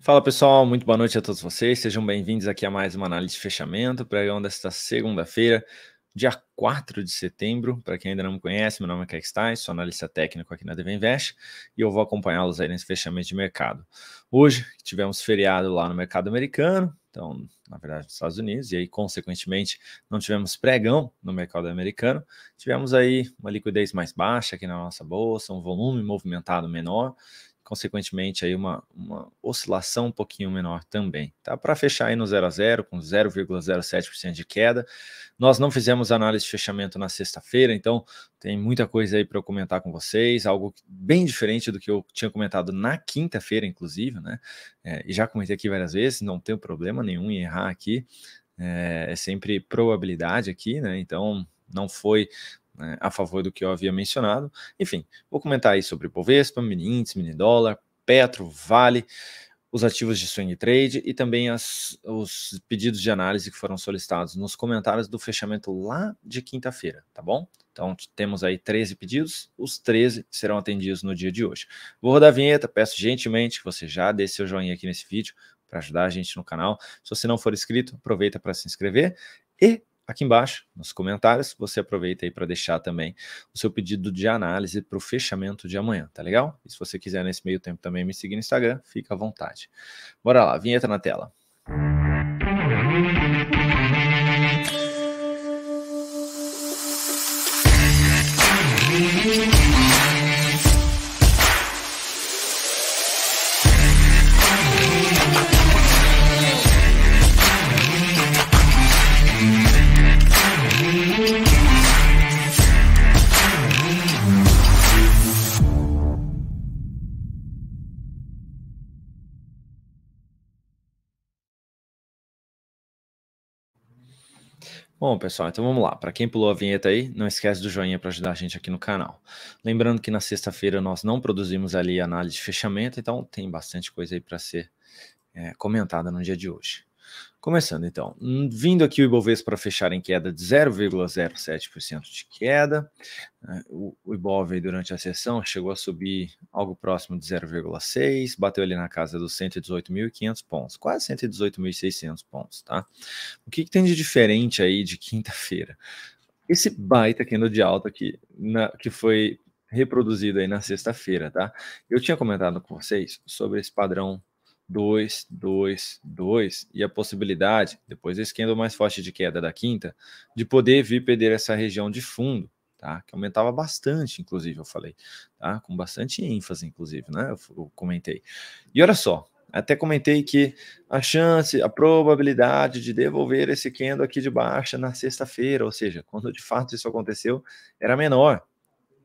Fala pessoal, muito boa noite a todos vocês. Sejam bem-vindos aqui a mais uma análise de fechamento, pregão desta segunda-feira, dia 4 de setembro. Para quem ainda não me conhece, meu nome é Kek Stein, sou analista técnico aqui na Devinvest Invest e eu vou acompanhá-los aí nesse fechamento de mercado. Hoje tivemos feriado lá no mercado americano, então, na verdade, nos Estados Unidos, e aí, consequentemente, não tivemos pregão no mercado americano. Tivemos aí uma liquidez mais baixa aqui na nossa bolsa, um volume movimentado menor consequentemente aí uma, uma oscilação um pouquinho menor também, tá? Para fechar aí no 0 a 0 com 0,07% de queda. Nós não fizemos análise de fechamento na sexta-feira, então tem muita coisa aí para eu comentar com vocês, algo bem diferente do que eu tinha comentado na quinta-feira, inclusive, né? É, e já comentei aqui várias vezes, não tem problema nenhum em errar aqui. É, é sempre probabilidade aqui, né? Então não foi né, a favor do que eu havia mencionado. Enfim, vou comentar aí sobre Bovespa, mini índice, mini dólar, Petro, Vale, os ativos de swing trade e também as, os pedidos de análise que foram solicitados nos comentários do fechamento lá de quinta-feira, tá bom? Então temos aí 13 pedidos, os 13 serão atendidos no dia de hoje. Vou rodar a vinheta, peço gentilmente que você já dê seu joinha aqui nesse vídeo para ajudar a gente no canal. Se você não for inscrito, aproveita para se inscrever e aqui embaixo, nos comentários. Você aproveita aí para deixar também o seu pedido de análise para o fechamento de amanhã, tá legal? E se você quiser nesse meio tempo também me seguir no Instagram, fica à vontade. Bora lá, vinheta na tela. Música Bom, pessoal, então vamos lá. Para quem pulou a vinheta aí, não esquece do joinha para ajudar a gente aqui no canal. Lembrando que na sexta-feira nós não produzimos ali análise de fechamento, então tem bastante coisa aí para ser é, comentada no dia de hoje. Começando então, hum, vindo aqui o Ibovespa para fechar em queda de 0,07% de queda. Né? O Ibov durante a sessão chegou a subir algo próximo de 0,6, bateu ali na casa dos 118.500 pontos, quase 118.600 pontos, tá? O que, que tem de diferente aí de quinta-feira? Esse baita no de alta que, na, que foi reproduzido aí na sexta-feira, tá? Eu tinha comentado com vocês sobre esse padrão 2, 2, 2 e a possibilidade, depois desse candle mais forte de queda da quinta, de poder vir perder essa região de fundo, tá? Que aumentava bastante, inclusive, eu falei, tá? Com bastante ênfase, inclusive, né? Eu, comentei. E olha só, até comentei que a chance, a probabilidade de devolver esse candle aqui de baixa na sexta-feira, ou seja, quando de fato isso aconteceu, era menor.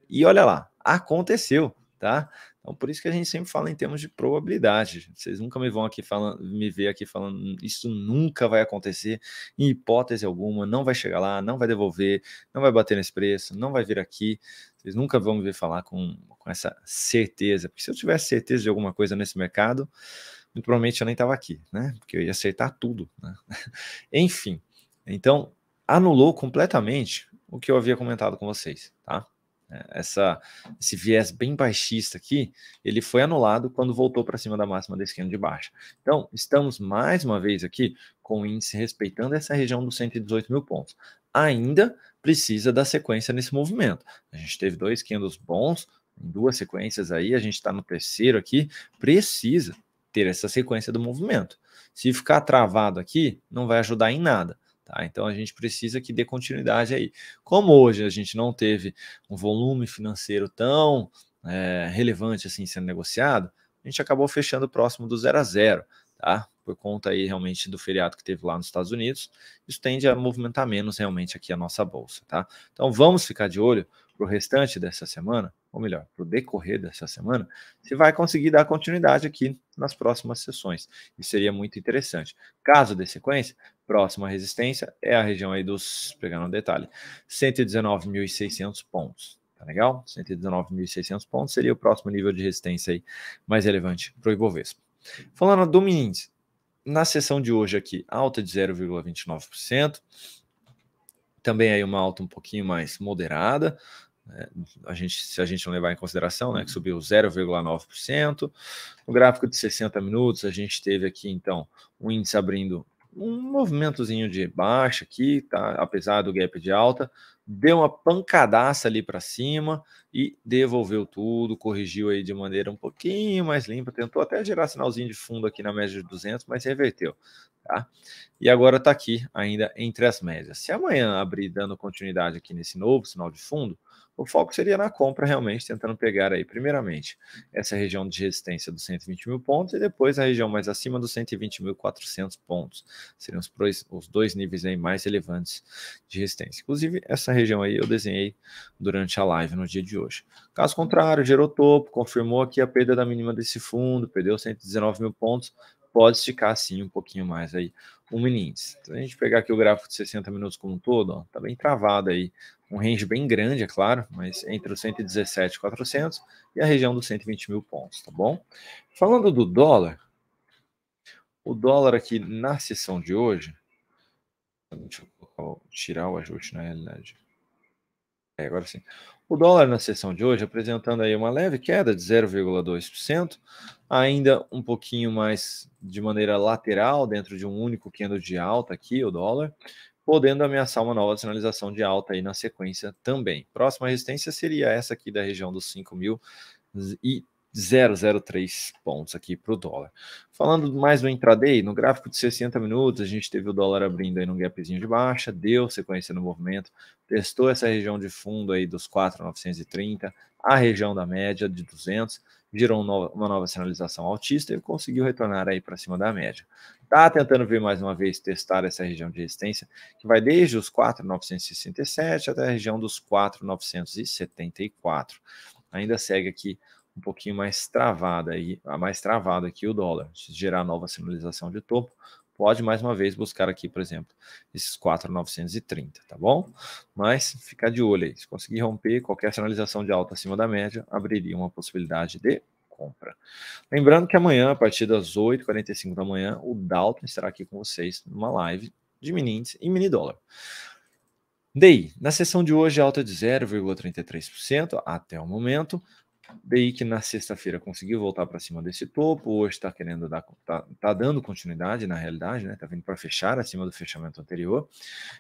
E olha lá, aconteceu, tá? Então, por isso que a gente sempre fala em termos de probabilidade. Vocês nunca me vão aqui falando, me ver aqui falando isso nunca vai acontecer, em hipótese alguma, não vai chegar lá, não vai devolver, não vai bater nesse preço, não vai vir aqui. Vocês nunca vão me ver falar com, com essa certeza, porque se eu tivesse certeza de alguma coisa nesse mercado, muito provavelmente eu nem estava aqui, né? Porque eu ia acertar tudo. Né? Enfim, então anulou completamente o que eu havia comentado com vocês, tá? Né? Essa, esse viés bem baixista aqui, ele foi anulado quando voltou para cima da máxima da esquina de baixa. Então, estamos mais uma vez aqui com o índice respeitando essa região dos 118 mil pontos. Ainda precisa da sequência nesse movimento. A gente teve dois candles bons, em duas sequências aí, a gente está no terceiro aqui, precisa ter essa sequência do movimento. Se ficar travado aqui, não vai ajudar em nada. Tá? Então a gente precisa que dê continuidade aí. Como hoje a gente não teve um volume financeiro tão é, relevante assim sendo negociado, a gente acabou fechando próximo do zero a zero, tá? Por conta aí realmente do feriado que teve lá nos Estados Unidos, isso tende a movimentar menos realmente aqui a nossa bolsa, tá? Então vamos ficar de olho para o restante dessa semana, ou melhor, para o decorrer dessa semana, se vai conseguir dar continuidade aqui nas próximas sessões. Isso seria muito interessante. Caso dê sequência, Próxima resistência é a região aí dos, pegando um detalhe, 119.600 pontos. Tá legal? 119.600 pontos seria o próximo nível de resistência aí mais relevante para o Ibovespa. Falando do índice na sessão de hoje aqui, alta de 0,29%. Também aí uma alta um pouquinho mais moderada, né? a gente, se a gente não levar em consideração, né, que subiu 0,9%. No gráfico de 60 minutos, a gente teve aqui, então, o um índice abrindo um movimentozinho de baixa aqui, tá? apesar do gap de alta, deu uma pancadaça ali para cima, e devolveu tudo, corrigiu aí de maneira um pouquinho mais limpa, tentou até gerar sinalzinho de fundo aqui na média de 200, mas reverteu, tá? E agora está aqui ainda entre as médias. Se amanhã abrir dando continuidade aqui nesse novo sinal de fundo, o foco seria na compra realmente, tentando pegar aí primeiramente essa região de resistência dos 120 mil pontos e depois a região mais acima dos 120.400 pontos. Seriam os dois, os dois níveis aí mais relevantes de resistência. Inclusive, essa região aí eu desenhei durante a live no dia de hoje hoje. Caso contrário, gerou topo, confirmou aqui a perda da mínima desse fundo, perdeu 119 mil pontos, pode esticar sim um pouquinho mais aí o mini índice. Então, a gente pegar aqui o gráfico de 60 minutos como um todo, ó, tá bem travado aí, um range bem grande, é claro, mas entre os 117 e 400 e a região dos 120 mil pontos, tá bom? Falando do dólar, o dólar aqui na sessão de hoje, deixa eu tirar o ajuste né, na realidade. É, agora sim. O dólar na sessão de hoje apresentando aí uma leve queda de 0,2%, ainda um pouquinho mais de maneira lateral dentro de um único candle de alta aqui, o dólar, podendo ameaçar uma nova sinalização de alta aí na sequência também. Próxima resistência seria essa aqui da região dos 5.000 e 0,03 pontos aqui para o dólar. Falando mais do intraday, no gráfico de 60 minutos, a gente teve o dólar abrindo aí num gapzinho de baixa, deu sequência no movimento, testou essa região de fundo aí dos 4,930, a região da média de 200, girou uma nova sinalização altista e conseguiu retornar aí para cima da média. Tá tentando vir mais uma vez testar essa região de resistência, que vai desde os 4,967 até a região dos 4,974. Ainda segue aqui um pouquinho mais travada aí, ah, mais travada aqui o dólar. Se gerar nova sinalização de topo, pode mais uma vez buscar aqui, por exemplo, esses 4,930, tá bom? Mas ficar de olho aí. Se conseguir romper qualquer sinalização de alta acima da média, abriria uma possibilidade de compra. Lembrando que amanhã, a partir das 8h45 da manhã, o Dalton estará aqui com vocês numa live de mini índice e mini dólar. DI, na sessão de hoje, alta de 0,33% até o momento, Daí que na sexta-feira conseguiu voltar para cima desse topo, hoje está querendo dar, tá, tá, dando continuidade na realidade, né? Tá vindo para fechar acima do fechamento anterior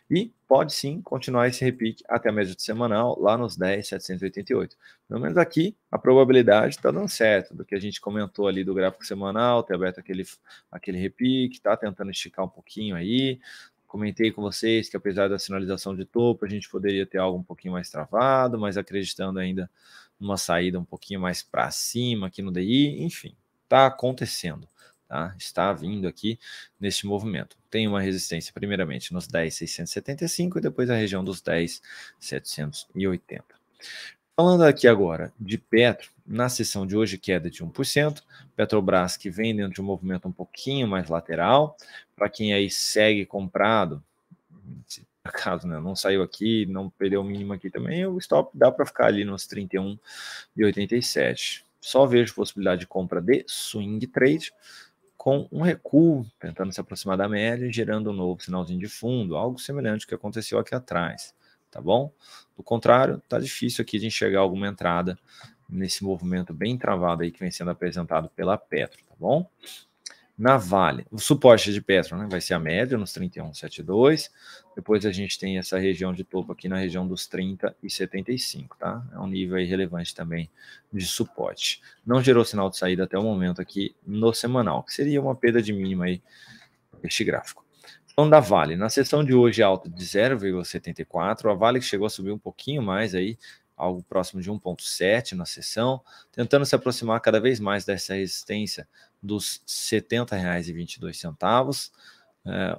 e pode sim continuar esse repique até a média de semanal lá nos 10.788. Pelo menos aqui a probabilidade está dando certo do que a gente comentou ali do gráfico semanal, ter aberto aquele, aquele repique, tá tentando esticar um pouquinho aí, comentei com vocês que apesar da sinalização de topo, a gente poderia ter algo um pouquinho mais travado, mas acreditando ainda uma saída um pouquinho mais para cima aqui no DI, enfim, está acontecendo. Tá? Está vindo aqui neste movimento. Tem uma resistência, primeiramente, nos 10,675 e depois a região dos 10,780. Falando aqui agora de Petro, na sessão de hoje, queda de 1%. Petrobras que vem dentro de um movimento um pouquinho mais lateral. Para quem aí segue comprado, acaso, né? Não saiu aqui, não perdeu o mínimo aqui também. O stop dá para ficar ali nos 31 e 87. Só vejo possibilidade de compra de swing trade com um recuo, tentando se aproximar da média, gerando um novo sinalzinho de fundo, algo semelhante ao que aconteceu aqui atrás, tá bom? Do contrário, tá difícil aqui de enxergar alguma entrada nesse movimento bem travado aí que vem sendo apresentado pela Petro, tá bom? na Vale. O suporte de Petro né, vai ser a média nos 31,72. Depois a gente tem essa região de topo aqui na região dos 30 e 75, tá? É um nível aí relevante também de suporte. Não gerou sinal de saída até o momento aqui no semanal, que seria uma perda de mínima aí este gráfico. Então, da Vale, na sessão de hoje alta de 0,74, a Vale chegou a subir um pouquinho mais aí, algo próximo de 1,7 na sessão, tentando se aproximar cada vez mais dessa resistência dos R$ 70,22. É,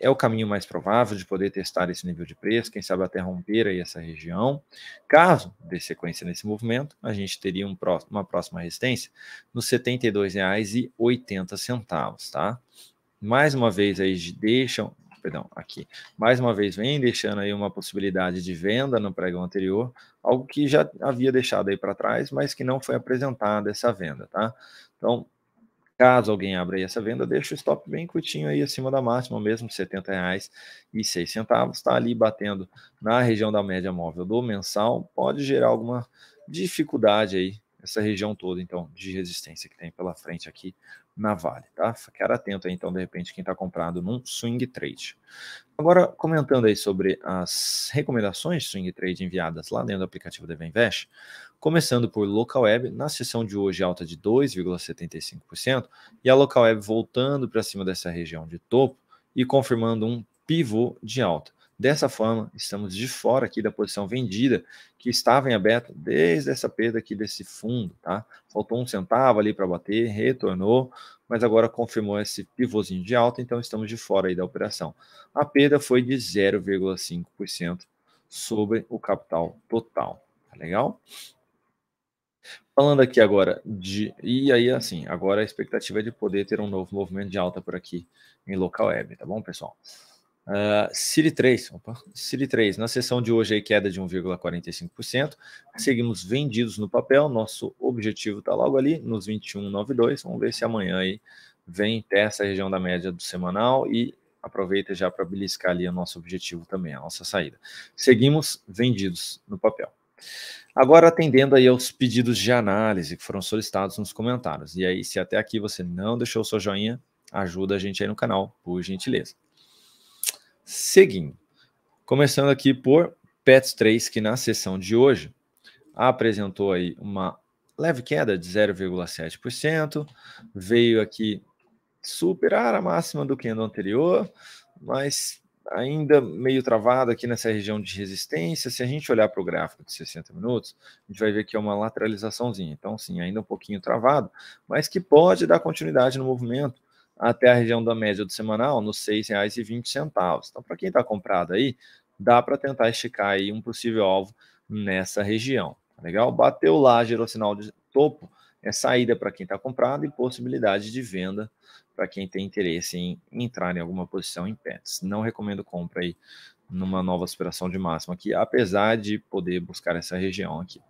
é o caminho mais provável de poder testar esse nível de preço, quem sabe até romper aí essa região. Caso dê sequência nesse movimento, a gente teria um próximo, uma próxima resistência nos R$ 72,80, tá? Mais uma vez aí deixam, perdão, aqui. Mais uma vez vem deixando aí uma possibilidade de venda no pregão anterior, algo que já havia deixado aí para trás, mas que não foi apresentada essa venda, tá? Então, Caso alguém abra aí essa venda, deixa o stop bem curtinho aí acima da máxima mesmo, R$ 70,06. Está ali batendo na região da média móvel do mensal, pode gerar alguma dificuldade aí essa região toda, então, de resistência que tem pela frente aqui na Vale, tá? Ficar atento aí, então, de repente, quem está comprado num swing trade. Agora, comentando aí sobre as recomendações swing trade enviadas lá dentro do aplicativo da Invest, começando por Local Web, na sessão de hoje alta de 2,75%, e a Local Web voltando para cima dessa região de topo e confirmando um pivô de alta. Dessa forma, estamos de fora aqui da posição vendida, que estava em aberto desde essa perda aqui desse fundo, tá? Faltou um centavo ali para bater, retornou, mas agora confirmou esse pivôzinho de alta, então estamos de fora aí da operação. A perda foi de 0,5% sobre o capital total, tá legal? Falando aqui agora de. E aí, assim, agora a expectativa é de poder ter um novo movimento de alta por aqui em local web, tá bom, pessoal? Uh, Siri 3, opa, Siri 3, na sessão de hoje aí queda de 1,45%, seguimos vendidos no papel, nosso objetivo está logo ali nos 21,92, vamos ver se amanhã aí vem até essa região da média do semanal e aproveita já para beliscar ali o nosso objetivo também, a nossa saída. Seguimos vendidos no papel. Agora, atendendo aí aos pedidos de análise que foram solicitados nos comentários. E aí, se até aqui você não deixou o seu joinha, ajuda a gente aí no canal, por gentileza seguindo. Começando aqui por Pets 3, que na sessão de hoje apresentou aí uma leve queda de 0,7%, veio aqui superar a máxima do candle anterior, mas ainda meio travado aqui nessa região de resistência. Se a gente olhar para o gráfico de 60 minutos, a gente vai ver que é uma lateralizaçãozinha. Então, sim, ainda um pouquinho travado, mas que pode dar continuidade no movimento até a região da média do semanal nos R$ 6,20. Então, para quem está comprado aí, dá para tentar esticar aí um possível alvo nessa região. Tá legal? Bateu lá, gerou sinal de topo, é saída para quem está comprado e possibilidade de venda para quem tem interesse em entrar em alguma posição em pets. Não recomendo compra aí numa nova superação de máximo aqui, apesar de poder buscar essa região aqui.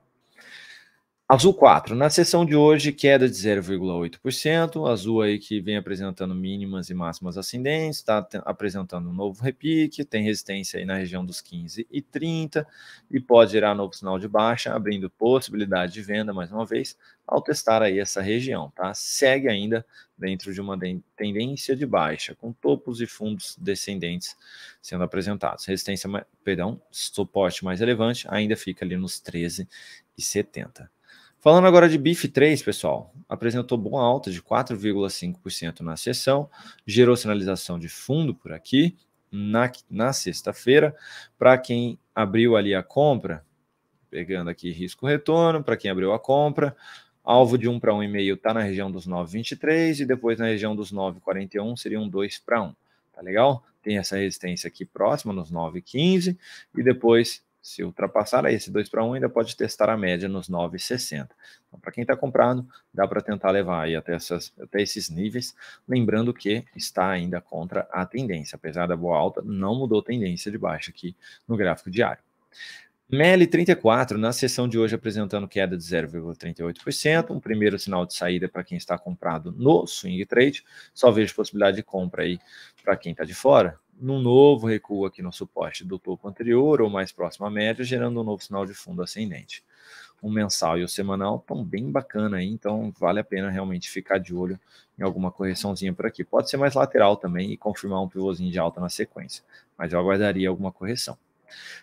Azul 4, na sessão de hoje, queda de 0,8%. Azul aí que vem apresentando mínimas e máximas ascendentes, está apresentando um novo repique, tem resistência aí na região dos 15 e 30 e pode gerar novo sinal de baixa, abrindo possibilidade de venda mais uma vez ao testar aí essa região, tá? Segue ainda dentro de uma tendência de baixa, com topos e fundos descendentes sendo apresentados. Resistência, perdão, suporte mais relevante ainda fica ali nos 13 e 70. Falando agora de BIF3, pessoal, apresentou boa alta de 4,5% na sessão, gerou sinalização de fundo por aqui na, na sexta-feira. Para quem abriu ali a compra, pegando aqui risco-retorno, para quem abriu a compra, alvo de 1 para 1,5 está na região dos 9,23 e depois na região dos 9,41 seria um 2 para 1, tá legal? Tem essa resistência aqui próxima nos 9,15 e depois se ultrapassar esse 2 para 1, ainda pode testar a média nos 9,60. Então, para quem está comprado, dá para tentar levar aí até, essas, até esses níveis, lembrando que está ainda contra a tendência. Apesar da boa alta, não mudou tendência de baixa aqui no gráfico diário. ml 34 na sessão de hoje, apresentando queda de 0,38%, um primeiro sinal de saída para quem está comprado no swing trade. Só vejo possibilidade de compra aí para quem está de fora, num novo recuo aqui no suporte do topo anterior ou mais próximo à média, gerando um novo sinal de fundo ascendente. O mensal e o semanal estão bem bacana aí, então vale a pena realmente ficar de olho em alguma correçãozinha por aqui. Pode ser mais lateral também e confirmar um pivôzinho de alta na sequência, mas eu aguardaria alguma correção.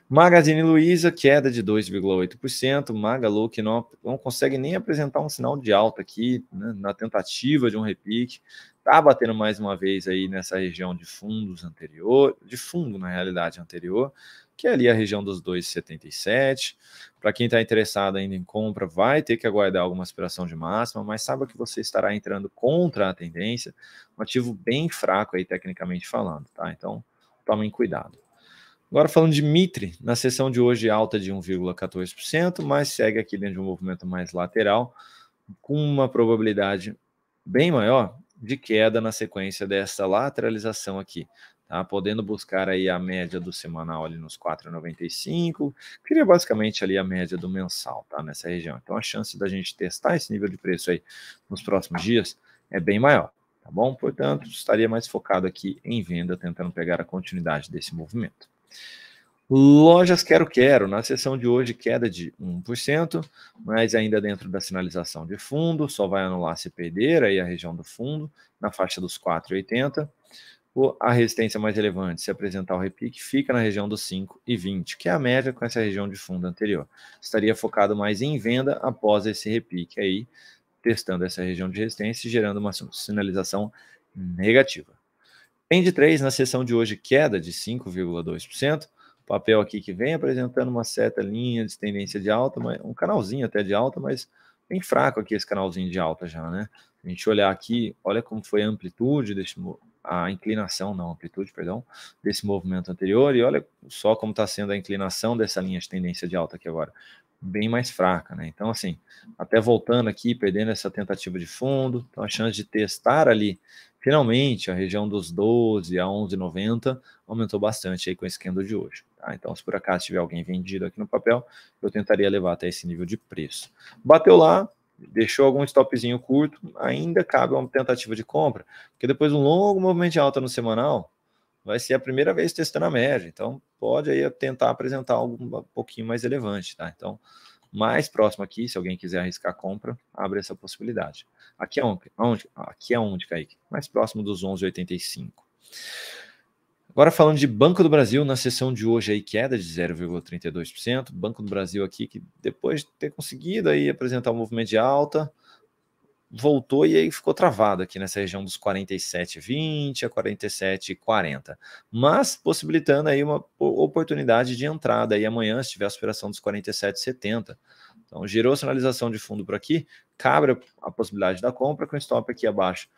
Magazine Luiza, queda de 2,8%. Magalu, que não, não consegue nem apresentar um sinal de alta aqui, né, na tentativa de um repique, tá batendo mais uma vez aí nessa região de fundos anterior, de fundo na realidade anterior, que é ali a região dos 2,77. Para quem está interessado ainda em compra, vai ter que aguardar alguma aspiração de máxima, mas saiba que você estará entrando contra a tendência, um ativo bem fraco aí tecnicamente falando, tá? Então, tomem cuidado. Agora falando de Mitre, na sessão de hoje alta de 1,14%, mas segue aqui dentro de um movimento mais lateral, com uma probabilidade bem maior de queda na sequência dessa lateralização aqui. Tá? Podendo buscar aí a média do semanal ali nos 4,95, queria basicamente ali a média do mensal, tá? Nessa região. Então a chance da gente testar esse nível de preço aí nos próximos dias é bem maior, tá bom? Portanto, estaria mais focado aqui em venda, tentando pegar a continuidade desse movimento. Lojas Quero Quero, na sessão de hoje, queda de 1%, mas ainda dentro da sinalização de fundo, só vai anular se perder aí a região do fundo, na faixa dos 4,80. A resistência mais relevante, se apresentar o repique, fica na região dos 5,20, que é a média com essa região de fundo anterior. Estaria focado mais em venda após esse repique aí, testando essa região de resistência e gerando uma sinalização negativa. Pende 3, na sessão de hoje, queda de 5,2% papel aqui que vem apresentando uma certa linha de tendência de alta, um canalzinho até de alta, mas bem fraco aqui esse canalzinho de alta já, né? A gente olhar aqui, olha como foi a amplitude desse a inclinação, não, amplitude, perdão, desse movimento anterior e olha só como está sendo a inclinação dessa linha de tendência de alta aqui agora, bem mais fraca, né? Então, assim, até voltando aqui, perdendo essa tentativa de fundo, então a chance de testar ali, finalmente, a região dos 12 a 11,90 aumentou bastante aí com esse candle de hoje. Tá? Então, se por acaso tiver alguém vendido aqui no papel, eu tentaria levar até esse nível de preço. Bateu lá, deixou algum stopzinho curto, ainda cabe uma tentativa de compra, porque depois de um longo movimento de alta no semanal, vai ser a primeira vez testando a média. Então, pode aí tentar apresentar algo um pouquinho mais relevante, tá? Então, mais próximo aqui, se alguém quiser arriscar a compra, abre essa possibilidade. Aqui é onde, aqui é onde Kaique? Mais próximo dos 11,85. Agora falando de Banco do Brasil, na sessão de hoje aí queda de 0,32%, Banco do Brasil aqui que depois de ter conseguido aí apresentar um movimento de alta, voltou e aí ficou travado aqui nessa região dos 47,20 a 47,40, mas possibilitando aí uma oportunidade de entrada aí amanhã se tiver a superação dos 47,70. Então girou sinalização de fundo por aqui, cabra a possibilidade da compra com stop aqui abaixo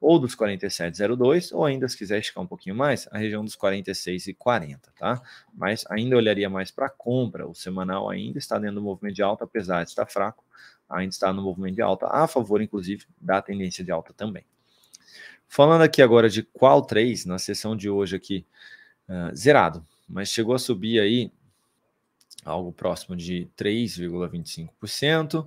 ou dos 47,02, ou ainda se quiser esticar um pouquinho mais, a região dos 46,40, tá? Mas ainda olharia mais para compra, o semanal ainda está dentro do movimento de alta, apesar de estar fraco, ainda está no movimento de alta, a favor, inclusive, da tendência de alta também. Falando aqui agora de qual 3, na sessão de hoje aqui, uh, zerado, mas chegou a subir aí algo próximo de 3,25%,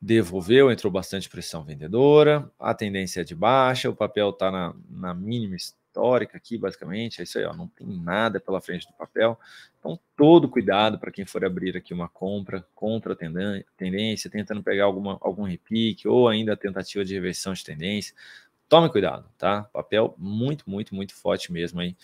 devolveu, entrou bastante pressão vendedora, a tendência é de baixa, o papel está na, na, mínima histórica aqui, basicamente, é isso aí, ó, não tem nada pela frente do papel, então todo cuidado para quem for abrir aqui uma compra contra a tendência, tentando pegar alguma, algum repique ou ainda a tentativa de reversão de tendência, tome cuidado, tá? Papel muito, muito, muito forte mesmo aí,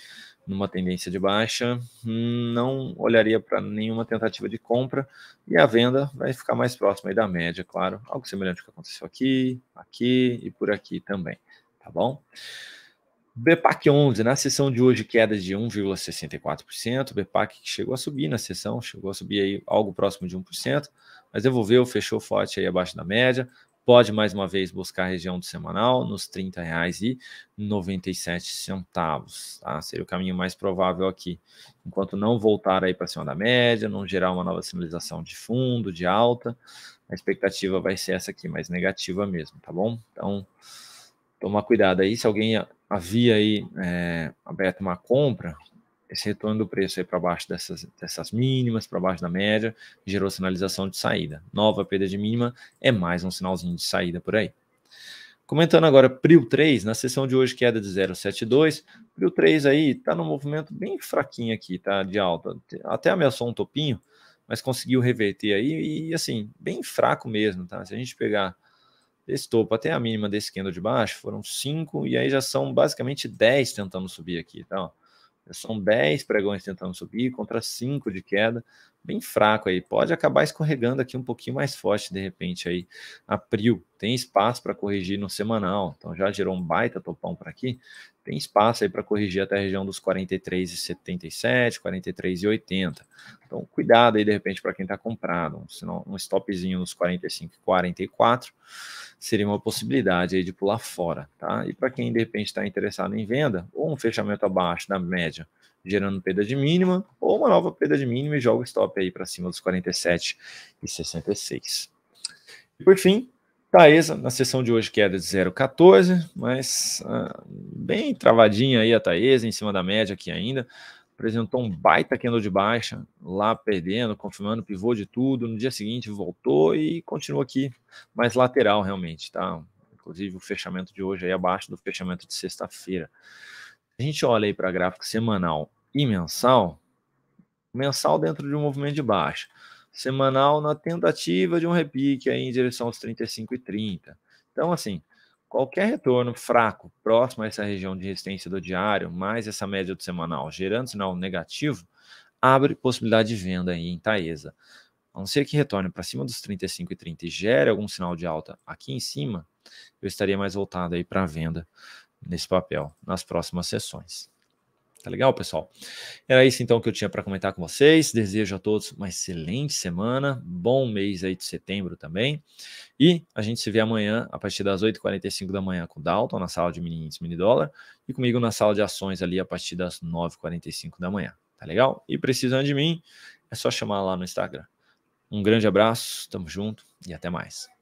numa tendência de baixa. Não olharia para nenhuma tentativa de compra e a venda vai ficar mais próxima aí da média, claro. Algo semelhante ao que aconteceu aqui, aqui e por aqui também, tá bom? BPAC 11, na sessão de hoje, queda de 1,64%. BPAC chegou a subir na sessão, chegou a subir aí algo próximo de 1%, mas devolveu, fechou forte aí abaixo da média pode mais uma vez buscar a região do semanal nos R$ 30,97, tá? Seria o caminho mais provável aqui. Enquanto não voltar aí para cima da média, não gerar uma nova sinalização de fundo, de alta, a expectativa vai ser essa aqui, mais negativa mesmo, tá bom? Então, tomar cuidado aí, se alguém havia aí é, aberto uma compra, esse retorno do preço aí para baixo dessas, dessas mínimas, para baixo da média, gerou sinalização de saída. Nova perda de mínima é mais um sinalzinho de saída por aí. Comentando agora PRIO 3, na sessão de hoje queda de 0,72, PRIO 3 aí tá num movimento bem fraquinho aqui, tá, de alta, até ameaçou um topinho, mas conseguiu reverter aí e assim, bem fraco mesmo, tá? Se a gente pegar esse topo até a mínima desse candle de baixo, foram 5 e aí já são basicamente 10 tentando subir aqui, tá? São 10 pregões tentando subir contra 5 de queda bem fraco aí. Pode acabar escorregando aqui um pouquinho mais forte de repente aí. Abril tem espaço para corrigir no semanal. Então já gerou um baita topão para aqui. Tem espaço aí para corrigir até a região dos 43,77, 43,80. Então cuidado aí de repente para quem está comprado, senão um stopzinho nos 45,44 seria uma possibilidade aí de pular fora, tá? E para quem de repente está interessado em venda ou um fechamento abaixo da média gerando perda de mínima, ou uma nova perda de mínima e joga o stop aí para cima dos 47,66. E por fim, Taesa, na sessão de hoje, queda de 0,14, mas ah, bem travadinha aí a Taesa, em cima da média aqui ainda. Apresentou um baita candle de baixa, lá perdendo, confirmando pivô de tudo. No dia seguinte voltou e continua aqui, mais lateral realmente, tá? Inclusive o fechamento de hoje aí abaixo do fechamento de sexta-feira. A gente olha aí para gráfico semanal e mensal, mensal dentro de um movimento de baixa, semanal na tentativa de um repique aí em direção aos 35 e 30. Então, assim, qualquer retorno fraco próximo a essa região de resistência do diário, mais essa média do semanal, gerando sinal negativo, abre possibilidade de venda aí em Taesa. A não ser que retorne para cima dos 35 e 30 e gere algum sinal de alta aqui em cima, eu estaria mais voltado aí para venda nesse papel nas próximas sessões. Tá legal, pessoal? Era isso então que eu tinha para comentar com vocês. Desejo a todos uma excelente semana, bom mês aí de setembro também. E a gente se vê amanhã a partir das 8h45 da manhã com o Dalton na sala de mini índice, mini dólar e comigo na sala de ações ali a partir das 9h45 da manhã. Tá legal? E precisando de mim, é só chamar lá no Instagram. Um grande abraço, tamo junto e até mais.